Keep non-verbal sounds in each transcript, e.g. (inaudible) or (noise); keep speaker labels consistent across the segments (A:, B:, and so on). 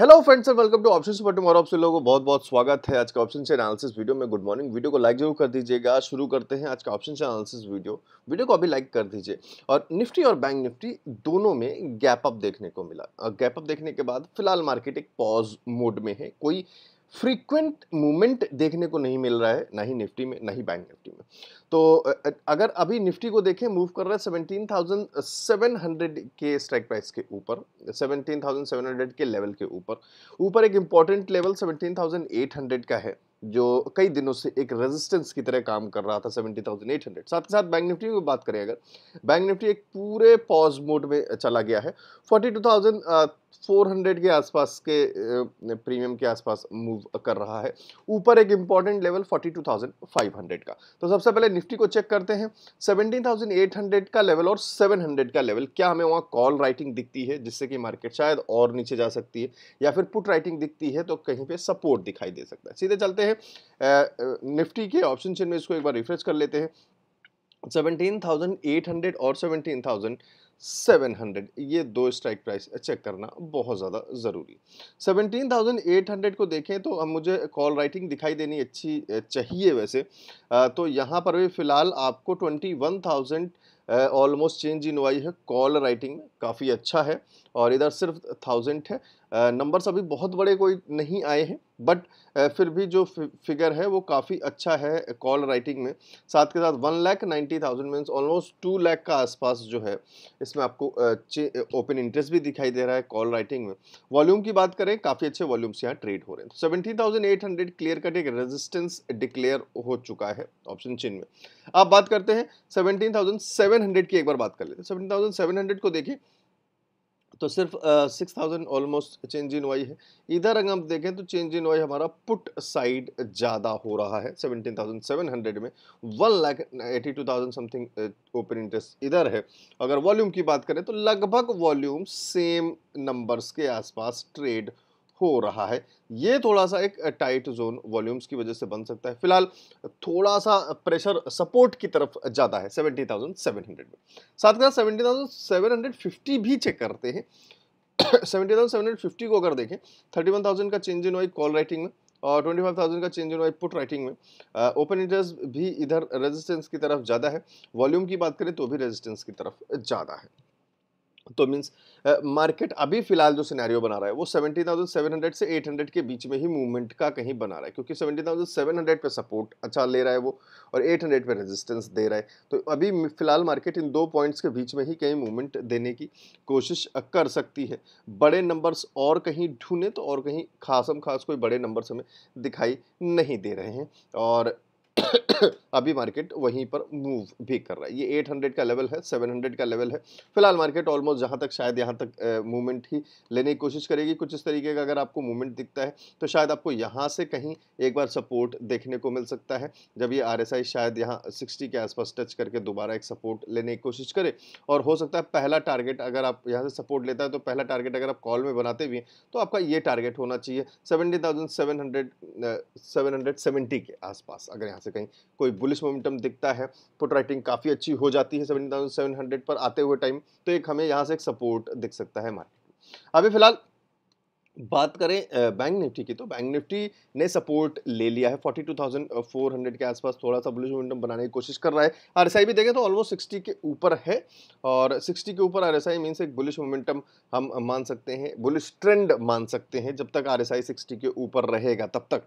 A: Hello friends and welcome to option super tomorrow आप लोगों को बहुत बहुत स्वागत है आज का ऑप्शन से एनालिसिस वीडियो में गुड मॉर्निंग वीडियो को लाइक जरूर कर दीजिएगा शुरू करते हैं आज का ऑप्शन से एनालिसिस वीडियो वीडियो को अभी लाइक कर दीजिए और निफ्टी और बैंक निफ्टी दोनों में गैप अप देखने को मिला और गैप अप देखने के बाद फिलहाल मार्केट एक पॉज मोड में है कोई फ्रीक्वेंट मूवमेंट देखने को नहीं मिल रहा है ना ही निफ्टी में ना ही बैंक निफ्टी में तो अगर अभी निफ्टी को देखें मूव कर रहा है सेवनटीन थाउजेंड सेवन हंड्रेड के स्ट्राइक प्राइस के ऊपर सेवनटीन थाउजेंड सेवन हंड्रेड के लेवल के ऊपर ऊपर एक important level seventeen thousand eight hundred का है जो कई दिनों से एक रेजिस्टेंस की तरह काम कर रहा था 70,800 साथ के साथ बैंक निफ्टी की बात करें अगर बैंक निफ्टी एक पूरे पॉज मोड में चला गया है 42,400 के आसपास के प्रीमियम के आसपास मूव कर रहा है ऊपर एक इंपॉर्टेंट लेवल 42,500 का तो सबसे पहले निफ्टी को चेक करते हैं 17,800 का लेवल और 700 का लेवल क्या हमें वहाँ कॉल राइटिंग दिखती है जिससे कि मार्केट शायद और नीचे जा सकती है या फिर पुट राइटिंग दिखती है तो कहीं पर सपोर्ट दिखाई दे सकता है सीधे चलते हैं निफ्टी के ऑप्शन चेन में इसको एक बार रिफ्रेश कर लेते हैं सेवनटीन थाउजेंड एट हंड्रेड और सेवनटीन थाउजेंड सेवन हंड्रेड ये दो स्ट्राइक प्राइस चेक करना बहुत ज़्यादा ज़रूरी सेवनटीन थाउजेंड एट हंड्रेड को देखें तो अब मुझे कॉल राइटिंग दिखाई देनी अच्छी चाहिए वैसे तो यहाँ पर भी फ़िलहाल आपको twenty one thousand almost change in OI है कॉल राइटिंग में काफ़ी अच्छा है और इधर सिर्फ थाउजेंड है नंबर्स अभी बहुत बड़े कोई नहीं आए हैं बट फिर भी जो फिगर है वो काफ़ी अच्छा है कॉल राइटिंग में साथ के साथ one lakh ninety thousand means almost two lakh का आसपास जो है इसमें आपको ओपन इंटरेस्ट भी दिखाई दे रहा है कॉल राइटिंग में वॉल्यूम की बात करें काफ़ी अच्छे वॉल्यूम्स यहाँ ट्रेड हो रहे हैं seventy thousand eight hundred clear cut एक रेजिस्टेंस डिक्लेयर हो चुका है ऑप्शन चिन में आप बात करते हैं सेवनटीन थाउजेंड सेवन हंड्रेड की एक बार बात कर लेते हैं सेवनटीन थाउजेंड सेवन हंड्रेड को देखिए तो सिर्फ six thousand almost change in OI है इधर अगर हम देखें तो चेंज इन वाई हमारा पुट साइड ज़्यादा हो रहा है सेवनटीन थाउजेंड सेवन हंड्रेड में one lakh eighty two thousand something open interest इधर है अगर वॉल्यूम की बात करें तो लगभग वॉल्यूम सेम नंबर्स के आसपास ट्रेड हो रहा है ये थोड़ा सा एक टाइट जोन वॉल्यूम्स की वजह से बन सकता है फिलहाल थोड़ा सा प्रेशर सपोर्ट की तरफ ज़्यादा है 70,700 में साथ सेवन साथ 70,750 भी चेक करते हैं 70,750 को अगर देखें 31,000 का change in OI call writing में और 25,000 का change in OI put writing में ओपन इंटरेस्ट भी इधर रेजिस्टेंस की तरफ ज़्यादा है वॉल्यूम की बात करें तो भी रेजिस्टेंस की तरफ ज़्यादा है तो मीन्स मार्केट अभी फिलहाल जो सिनेरियो बना रहा है वो हंड्रेड से 800 के बीच में ही मूवमेंट का कहीं बना रहा है क्योंकि हंड्रेड पे सपोर्ट अच्छा ले रहा है वो और 800 पे रेजिस्टेंस दे रहा है तो अभी फिलहाल मार्केट इन दो पॉइंट्स के बीच में ही कहीं मूवमेंट देने की कोशिश कर सकती है बड़े नंबर्स और कहीं ढूंढें तो और कहीं खासम खास कोई बड़े नंबर्स हमें दिखाई नहीं दे रहे हैं और (coughs) अभी मार्केट वहीं पर मूव भी कर रहा है ये 800 का लेवल है 700 का लेवल है फिलहाल मार्केट ऑलमोस्ट जहाँ तक शायद यहाँ तक मूवमेंट ही लेने की कोशिश करेगी कुछ इस तरीके का अगर आपको मूवमेंट दिखता है तो शायद आपको यहाँ से कहीं एक बार सपोर्ट देखने को मिल सकता है जब ये आर शायद यहाँ सिक्सटी के आसपास टच करके दोबारा एक सपोर्ट लेने की कोशिश करे और हो सकता है पहला टारगेट अगर आप यहाँ से सपोर्ट लेता है तो पहला टारगेट अगर आप कॉल में बनाते भी हैं तो आपका ये टारगेट होना चाहिए seventy thousand seven hundred seven hundred seventy के आसपास अगर यहाँ से कहीं कोई बुलिस मोमेंटम दिखता है पुट राइटिंग काफ़ी अच्छी हो जाती है सेवेंटी पर आते हुए टाइम तो एक हमें यहाँ से एक सपोर्ट दिख सकता है मार्केट अभी फिलहाल बात करें बैंक निफ्टी की तो बैंक निफ्टी ने सपोर्ट ले लिया है 42,400 के आसपास थोड़ा सा बुलिश मोमेंटम बनाने की कोशिश कर रहा है आरएसआई भी देखें तो ऑलमोस्ट 60 के ऊपर है और 60 के ऊपर आरएसआई मीन्स एक बुलिश मोमेंटम हम मान सकते हैं बुलिश ट्रेंड मान सकते हैं जब तक आरएसआई 60 के ऊपर रहेगा तब तक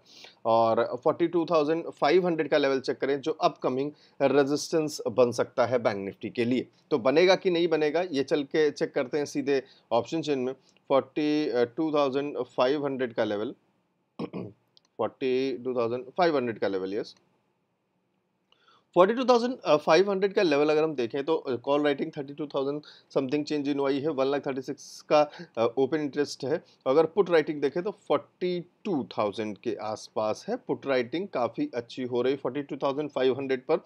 A: और फोर्टी का लेवल चेक करें जो अपकमिंग रजिस्टेंस बन सकता है बैंक निफ्टी के लिए तो बनेगा कि नहीं बनेगा ये चल के चेक करते हैं सीधे ऑप्शन चेन में forty two thousand five hundred का level (clears throat) forty two thousand five hundred का level yes yes. Forty two thousand five hundred का लेवल अगर हम देखें तो call writing thirty two thousand something change in OI है one lakh thirty six का open uh, interest है अगर पुट राइटिंग देखें तो फोर्टी टू थाउजेंड के आसपास है पुट राइटिंग काफ़ी अच्छी हो रही forty two thousand five hundred पर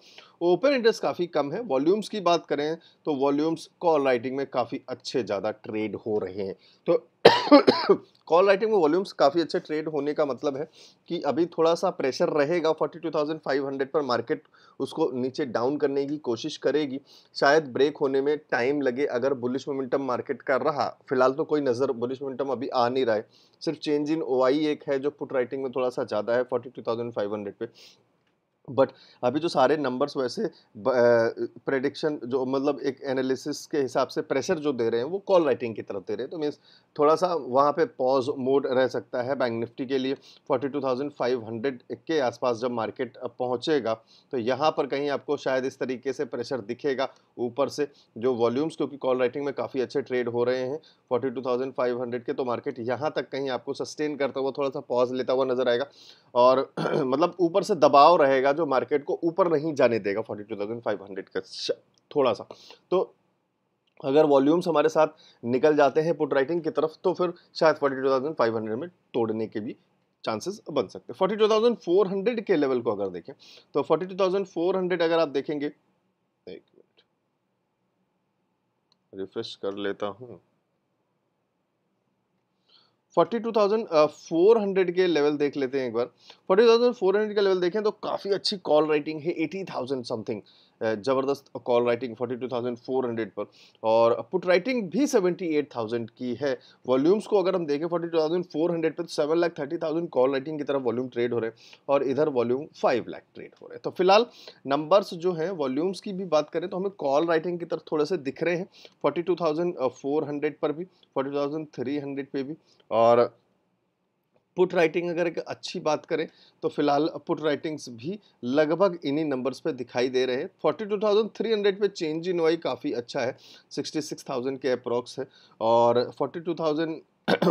A: ओपन इंटरेस्ट काफ़ी कम है वॉल्यूम्स की बात करें तो वॉल्यूम्स कॉल राइटिंग में काफ़ी अच्छे ज़्यादा ट्रेड हो रहे हैं तो कॉल राइटिंग में वॉल्यूम्स काफ़ी अच्छे ट्रेड होने का मतलब है कि अभी थोड़ा सा प्रेशर रहेगा 42,500 पर मार्केट उसको नीचे डाउन करने की कोशिश करेगी शायद ब्रेक होने में टाइम लगे अगर बुलिश मोमेंटम मार्केट का रहा फिलहाल तो कोई नज़र बुलिश मोमेंटम अभी आ नहीं रहा है सिर्फ चेंज इन ओ एक है जो पुट राइटिंग में थोड़ा सा ज़्यादा है फोर्टी टू बट अभी जो सारे नंबर्स वैसे प्रेडिक्शन जो मतलब एक एनालिसिस के हिसाब से प्रेशर जो दे रहे हैं वो कॉल राइटिंग की तरफ दे रहे हैं तो मीन्स थोड़ा सा वहाँ पे पॉज मोड रह सकता है बैंक निफ्टी के लिए 42,500 के आसपास जब मार्केट पहुँचेगा तो यहाँ पर कहीं आपको शायद इस तरीके से प्रेशर दिखेगा ऊपर से जो वॉल्यूम्स क्योंकि कॉल राइटिंग में काफ़ी अच्छे ट्रेड हो रहे हैं फोर्टी के तो मार्केट यहाँ तक कहीं आपको सस्टेन करता हुआ थोड़ा सा पॉज लेता हुआ नज़र आएगा और (clears throat) मतलब ऊपर से दबाव रहेगा जो मार्केट को ऊपर नहीं जाने देगा forty two thousand five hundred का थोड़ा सा तो अगर वॉल्यूम्स हमारे साथ निकल जाते हैं पुट राइटिंग की तरफ तो फिर शायद forty two thousand five hundred में तोड़ने के भी चांसेस बन सकते हैं forty two thousand four hundred के लेवल को अगर देखें तो forty two thousand four hundred अगर आप देखेंगे एक मिनट रिफ्रेश कर लेता हूँ 42,400 फोर हंड्रेड के लेवल देख लेते हैं एक बार फोर्टी थाउजेंड फोर हंड्रेड का लेवल देखें तो काफ़ी अच्छी कॉल राइटिंग है एटी थाउजेंड समथिंग ज़बरदस्त कॉल राइटिंग 42,400 पर और पुट राइटिंग भी 78,000 की है वॉल्यूम्स को अगर हम देखें 42,400 पे तो seven lakh thirty thousand call writing की तरफ वॉल्यूम ट्रेड हो रहे हैं और इधर वॉल्यूम फाइव लाख ट्रेड हो रहे हैं तो फिलहाल नंबर्स जो हैं वॉल्यूम्स की भी बात करें तो हमें कॉल राइटिंग की तरफ थोड़े से दिख रहे हैं फोर्टी पर भी फोर्टी पे भी और पुट राइटिंग अगर एक अच्छी बात करें तो फिलहाल पुट राइटिंग्स भी लगभग इन्हीं नंबर्स पे दिखाई दे रहे हैं forty two thousand three hundred पे चेंज इन वाई काफ़ी अच्छा है सिक्सटी सिक्स थाउजेंड के अप्रॉक्स है और forty two thousand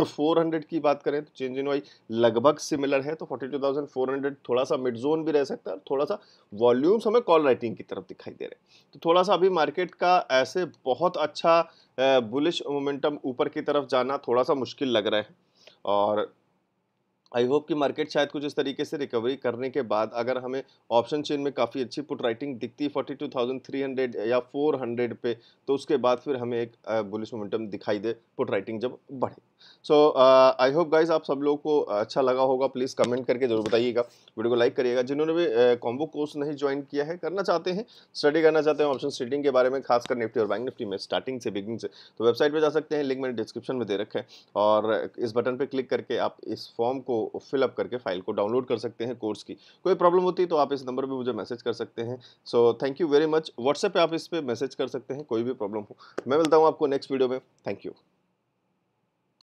A: four hundred की बात करें तो चेंज इन वाई लगभग सिमिलर है तो forty two thousand four hundred थोड़ा सा मिड जोन भी रह सकता है थोड़ा सा वॉल्यूम्स हमें कॉल राइटिंग की तरफ दिखाई दे रहे हैं तो थोड़ा सा अभी मार्केट का ऐसे बहुत अच्छा बुलिश मोमेंटम ऊपर की तरफ जाना थोड़ा सा मुश्किल लग रहा है और आई होप कि मार्केट शायद कुछ इस तरीके से रिकवरी करने के बाद अगर हमें ऑप्शन चेन में काफ़ी अच्छी पुट राइटिंग दिखती है forty two thousand three hundred या फोर हंड्रेड पे तो उसके बाद फिर हमें एक बुलिश मोमेंटम दिखाई दे पुट राइटिंग जब बढ़े सो आई होप गाइज आप सब लोग को uh, अच्छा लगा होगा प्लीज़ कमेंट करके जरूर बताइएगा वीडियो को लाइक करिएगा जिन्होंने भी कॉम्बो uh, कोर्स नहीं ज्वाइन किया है करना चाहते हैं स्टडी करना चाहते हैं ऑप्शन स्टडिंग के बारे में खासकर निफ्टी और बैंक निफ्टी में स्टार्टिंग से बिगिंग से तो वेबसाइट पर जा सकते हैं लिंक मैंने डिस्क्रिप्शन में दे रखा है और इस बटन पर क्लिक करके आप इस फॉर्म को फिलअप करके फाइल को डाउनलोड कर सकते हैं कोर्स की कोई प्रॉब्लम होती है तो आप इस नंबर पर मुझे मैसेज कर सकते हैं so thank you very much WhatsApp पर आप इस पर मैसेज कर सकते हैं कोई भी प्रॉब्लम हो मैं मिलता हूँ आपको नेक्स्ट वीडियो में थैंक यू